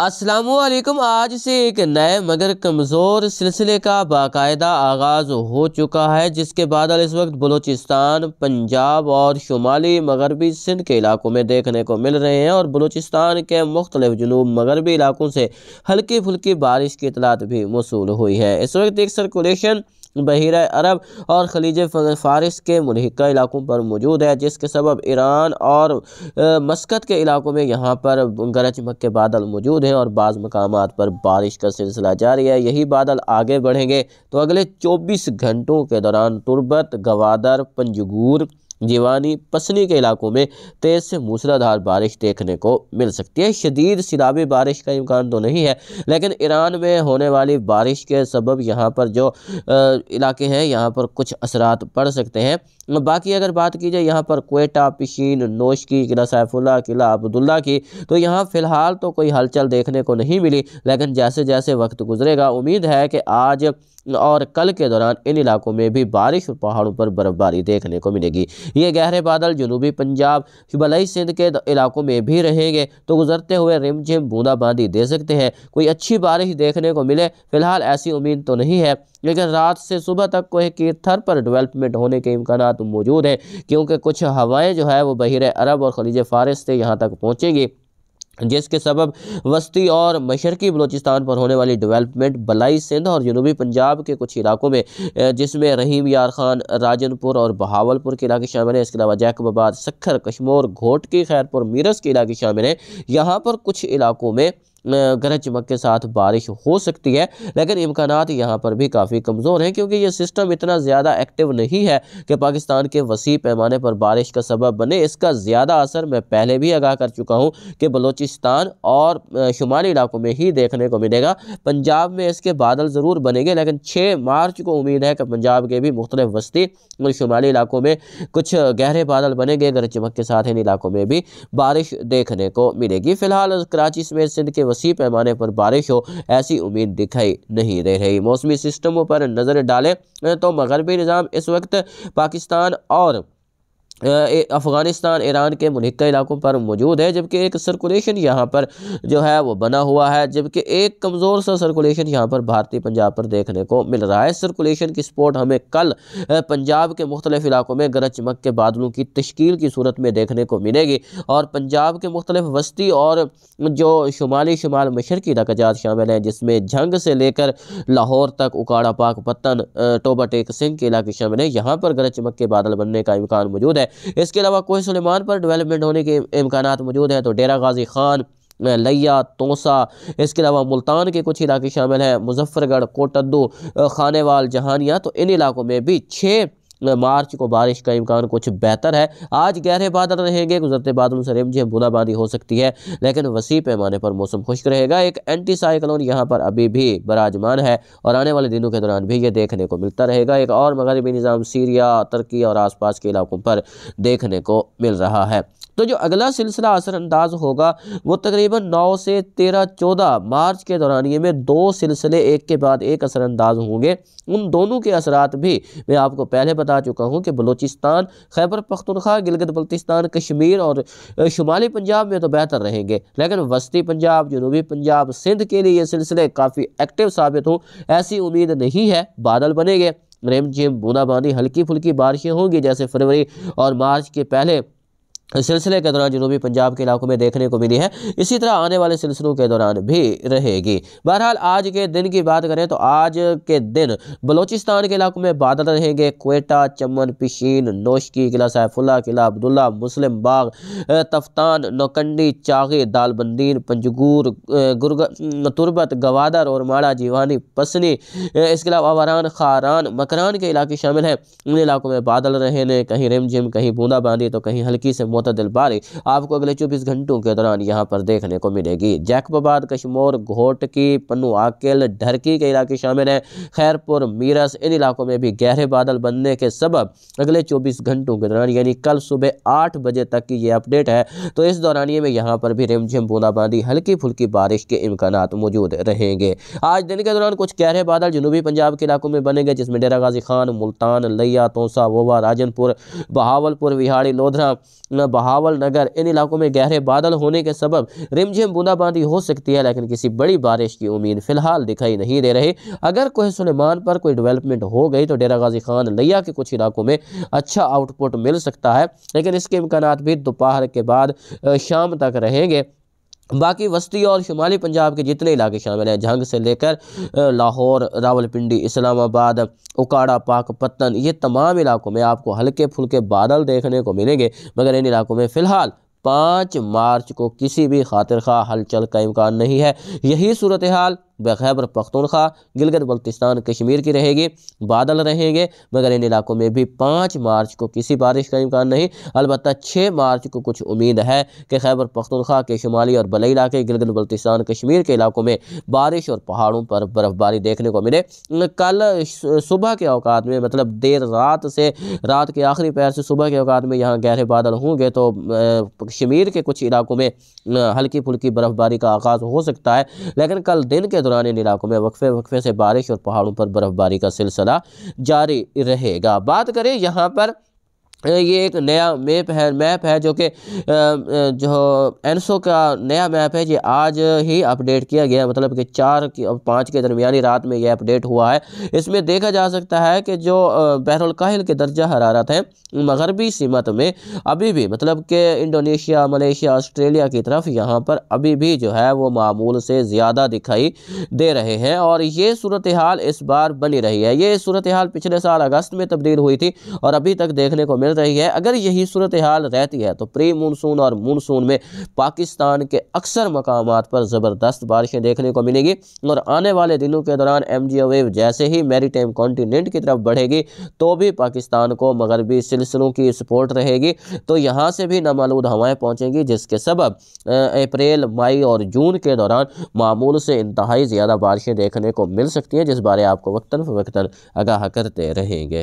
असलकुम आज से एक नए मगर कमज़ोर सिलसिले का बाकायदा आगाज़ हो चुका है जिसके बादल इस वक्त बलूचिस्तान पंजाब और शुमाली मगरबी सिंध के इलाकों में देखने को मिल रहे हैं और बलूचिस्तान के मुख्तलिफ जनूब मगरबी इलाकों से हल्की फुल्की बारिश की इतलात भी मौसू हुई है इस वक्त एक सर्कुलेशन बहिर अरब और खलीज फारिस के मुनका इलाकों पर मौजूद है जिसके सबब ईरान और मस्कत के इलाकों में यहाँ पर गरज के बादल मौजूद हैं और बाज़ मकाम पर बारिश का सिलसिला जारी है यही बादल आगे बढ़ेंगे तो अगले चौबीस घंटों के दौरान तुरबत गवादर पंजगूर जीवानी पसनी के इलाकों में तेज़ से मूसलाधार बारिश देखने को मिल सकती है शदीद सिलाबी बारिश का इम्कान तो नहीं है लेकिन ईरान में होने वाली बारिश के सबब यहाँ पर जो आ, इलाके हैं यहाँ पर कुछ असरात पड़ सकते हैं बाकी अगर बात की जाए यहाँ पर कोयटा पिशीन नोश की किला सैफुल्ला किला अब्दुल्ला की तो यहाँ फ़िलहाल तो कोई हलचल देखने को नहीं मिली लेकिन जैसे जैसे वक्त गुजरेगा उम्मीद है कि आज और कल के दौरान इन इलाकों में भी बारिश और पहाड़ों पर बर्फबारी देखने को मिलेगी ये गहरे बादल जनूबी पंजाब हिमालयी सिंध के इलाकों में भी रहेंगे तो गुजरते हुए रिमझिम बूंदाबांदी दे सकते हैं कोई अच्छी बारिश देखने को मिले फिलहाल ऐसी उम्मीद तो नहीं है लेकिन रात से सुबह तक कोहे के थर पर डेवलपमेंट होने के इम्कान मौजूद हैं क्योंकि कुछ हवाएँ जो है वो बहिर अरब और खलीज फ़ारस से यहाँ तक पहुँचेंगी जिसके सबब वस्ती और मशरकी बलोचिस्तान पर होने वाली डेवलपमेंट बलाई सिंध और जनूबी पंजाब के कुछ इलाकों में जिसमें रहीम यार खान राजनपुर और बहावलपुर के इलाके शामिल हैं इसके अलावा जैकबाबाद सखर कश्मोर घोट के खैरपुर मीरस के इलाके शामिल हैं यहाँ पर कुछ इलाकों में गरज चमक के साथ बारिश हो सकती है लेकिन इम्कान यहाँ पर भी काफ़ी कमज़ोर हैं क्योंकि ये सिस्टम इतना ज़्यादा एक्टिव नहीं है कि पाकिस्तान के वसी पैमाने पर बारिश का सबब बने इसका ज़्यादा असर मैं पहले भी आगाह कर चुका हूँ कि बलोचिस्तान और शुमाली इलाकों में ही देखने को मिलेगा पंजाब में इसके बादल ज़रूर बनेंगे लेकिन छः मार्च को उम्मीद है कि पंजाब के भी मुख्तलिफ वस्ती और शुमाली इलाकों में कुछ गहरे बादल बनेंगे गरज चमक के साथ इन इलाकों में भी बारिश देखने को मिलेगी फ़िलहाल कराची समेत सिंध के वसी पैमाने पर बारिश हो ऐसी उम्मीद दिखाई नहीं दे रही मौसमी सिस्टमों पर नज़र डालें तो मगरबी निज़ाम इस वक्त पाकिस्तान और अफ़गानिस्तान ईरान के मुनका इलाकों पर मौजूद है जबकि एक सर्कुलेशन यहाँ पर जो है वो बना हुआ है जबकि एक कमज़ोर सा सर्कुलेशन यहाँ पर भारतीय पंजाब पर देखने को मिल रहा है सर्कुलेशन की स्पोर्ट हमें कल पंजाब के मुख्तलिफ़ इलाकों में गरज चमक के बादलों की तश्कील की सूरत में देखने को मिलेगी और पंजाब के मुख्तलिफ वस्ती और जो शुमाली शुमाल मशरकी रकजात शामिल हैं जिसमें झंग से लेकर लाहौर तक उकाड़ा पाक पत्तन टोबा टेक सिंह के इलाके शामिल हैं यहाँ पर गरज चमक के बादल बनने का इम्कान मौजूद है है इसके अलावा कोह सलेमान पर डेवलपमेंट होने के इम्कान मौजूद हैं तो डेरा गाजी खान लैया तोसा इसके अलावा मुल्तान के कुछ इलाके शामिल हैं मुजफ्फरगढ़ कोटद्दू खानेवाल जहानिया तो इन इलाकों में भी छः मार्च को बारिश का इम्कान कुछ बेहतर है आज गहरे बादल रहेंगे गुजरते बादलों से रिमझिम बूंदाबांदी हो सकती है लेकिन वसी पैमाने पर मौसम खुश्क रहेगा एक एंटी साइक्लोन यहाँ पर अभी भी बराजमान है और आने वाले दिनों के दौरान भी ये देखने को मिलता रहेगा एक और मगरबी निज़ाम सीरिया तुर्की और आसपास के इलाकों पर देखने को मिल रहा है तो जो अगला सिलसिला असरअंदाज होगा वो तकरीबन नौ से तेरह चौदह मार्च के दौरान ये में दो सिलसिले एक के बाद एक असरअंदाज होंगे उन दोनों के असरात भी मैं आपको पहले बता चुका हूँ कि बलूचिस्तान खैबर पख्तनख्वा गिलगित बल्तिस्तान कश्मीर और शुमाली पंजाब में तो बेहतर रहेंगे लेकिन वस्ती पंजाब जनूबी पंजाब सिंध के लिए ये सिलसिले काफ़ी एक्टिव साबित हों ऐसी उम्मीद नहीं है बादल बनेंगे रेम झेम बूंदाबांदी हल्की फुल्की बारिशें होंगी जैसे फरवरी और मार्च के पहले सिलसिले के दौरान जनूबी पंजाब के इलाकों में देखने को मिली है इसी तरह आने वाले सिलसिलों के दौरान भी रहेगी बहरहाल आज के दिन की बात करें तो आज के दिन बलोचिस्तान के इलाकों में बादल रहेंगे कोयटा चमन पिशीन नौशकी किला सैफुल्ला किला अब्दुल्ला मुस्लिम बाग तफ्तान नौकंडी चागी दालबंदीन पंजगूर गुरग तुरबत गवादर और माड़ा जीवानी पसनी इसके अलावा वारान खारान मकरान के इलाके शामिल हैं इन इलाकों में बादल रहने कहीं रिमझिम कहीं बूंदाबांदी तो कहीं हल्की से मोत मतदल बारिश आपको अगले चौबीस घंटों के दौरान यहाँ पर देखने को मिलेगी जैकबाबाद कश्मोर घोटकी पन्नू आकेल ढरकी के इलाके शामिल हैं खैरपुर मीरस इन इलाकों में भी गहरे बादल बनने के सबब अगले चौबीस घंटों के दौरान यानी कल सुबह आठ बजे तक की ये अपडेट है तो इस दौरान में यहाँ पर भी रिमझिम बूंदाबांदी हल्की फुल्की बारिश के इम्कान मौजूद रहेंगे आज दिन के दौरान कुछ गहरे बादल जनूबी पंजाब के इलाकों में बनेंगे जिसमें डेरा गाजी खान मुल्तान लिया तोसा वोवा राजनपुर बहावलपुर विहाड़ी लोधरा बहावल नगर इन इलाकों में गहरे बादल होने के सबब रिमझिम बूंदाबांदी हो सकती है लेकिन किसी बड़ी बारिश की उम्मीद फिलहाल दिखाई नहीं दे रही अगर कोह सुलेमान पर कोई डेवलपमेंट हो गई तो डेरा गाजी खान लिया के कुछ इलाकों में अच्छा आउटपुट मिल सकता है लेकिन इसके इम्कान भी दोपहर के बाद शाम तक रहेंगे बाकी वस्ती और शुमाली पंजाब के जितने इलाके शामिल हैं झंग से लेकर लाहौर रावलपिंडी इस्लामाबाद उकाड़ा पाक पतन ये तमाम इलाकों में आपको हल्के फुल्के बादल देखने को मिलेंगे मगर इन इलाकों में फ़िलहाल पाँच मार्च को किसी भी खातिर खा हलचल का इम्कान नहीं है यही सूरत हाल खैबर पख्तनख्वा गिलगत बल्तिस्तान कश्मीर की रहेगी बादल रहेंगे मगर इन इलाकों में भी पाँच मार्च को किसी बारिश का इम्कान नहीं अलबत् छः मार्च को कुछ उम्मीद है कि खैबर पख्तनख्वा के शुमाली और बलई इलाके गिलगत बल्तिस्तान कश्मीर के इलाकों में बारिश और पहाड़ों पर बर्फ़बारी देखने को मिले कल सुबह के अवकात में मतलब देर रात से रात के आखिरी पैर से सुबह के अवकात में यहाँ गहरे बादल होंगे तो कश्मीर के कुछ इलाकों में हल्की फुल्की बर्फ़बारी का आगाज़ हो सकता है लेकिन कल दिन के दौरान इन इलाकों में वक्फे वक्फे से बारिश और पहाड़ों पर बर्फ़बारी का सिलसिला जारी रहेगा बात करें यहाँ पर ये एक नया मैप है मैप है जो कि जो एनसो का नया मैप है ये आज ही अपडेट किया गया मतलब कि चार की और पाँच के दरमियानी रात में यह अपडेट हुआ है इसमें देखा जा सकता है कि जो बहरुलकाहिल के दर्जा हरारत है मगरबी सीमत में अभी भी मतलब कि इंडोनेशिया मलेशिया ऑस्ट्रेलिया की तरफ यहाँ पर अभी भी जो है वो मामूल से ज़्यादा दिखाई दे रहे हैं और ये सूरत हाल इस बार बनी रही है ये सूरत हाल पिछले साल अगस्त में तब्दील हुई थी और अभी तक देखने को मिल गुजर रही है अगर यही सूरत हाल रहती है तो प्री मानसून और मानसून में पाकिस्तान के अक्सर मकाम पर ज़बरदस्त बारिशें देखने को मिलेंगी और आने वाले दिनों के दौरान एम जी वेव जैसे ही टाइम कॉन्टीनेंट की तरफ बढ़ेगी तो भी पाकिस्तान को मगरबी सिलसिलों की सपोर्ट रहेगी तो यहाँ से भी नामालूद हवाएं पहुँचेंगी जिसके सबब अप्रैल मई और जून के दौरान मामूल से इंतहाई ज़्यादा बारिशें देखने को मिल सकती हैं जिस बारे आपको वक्ता फ़वक्ता आगाह करते रहेंगे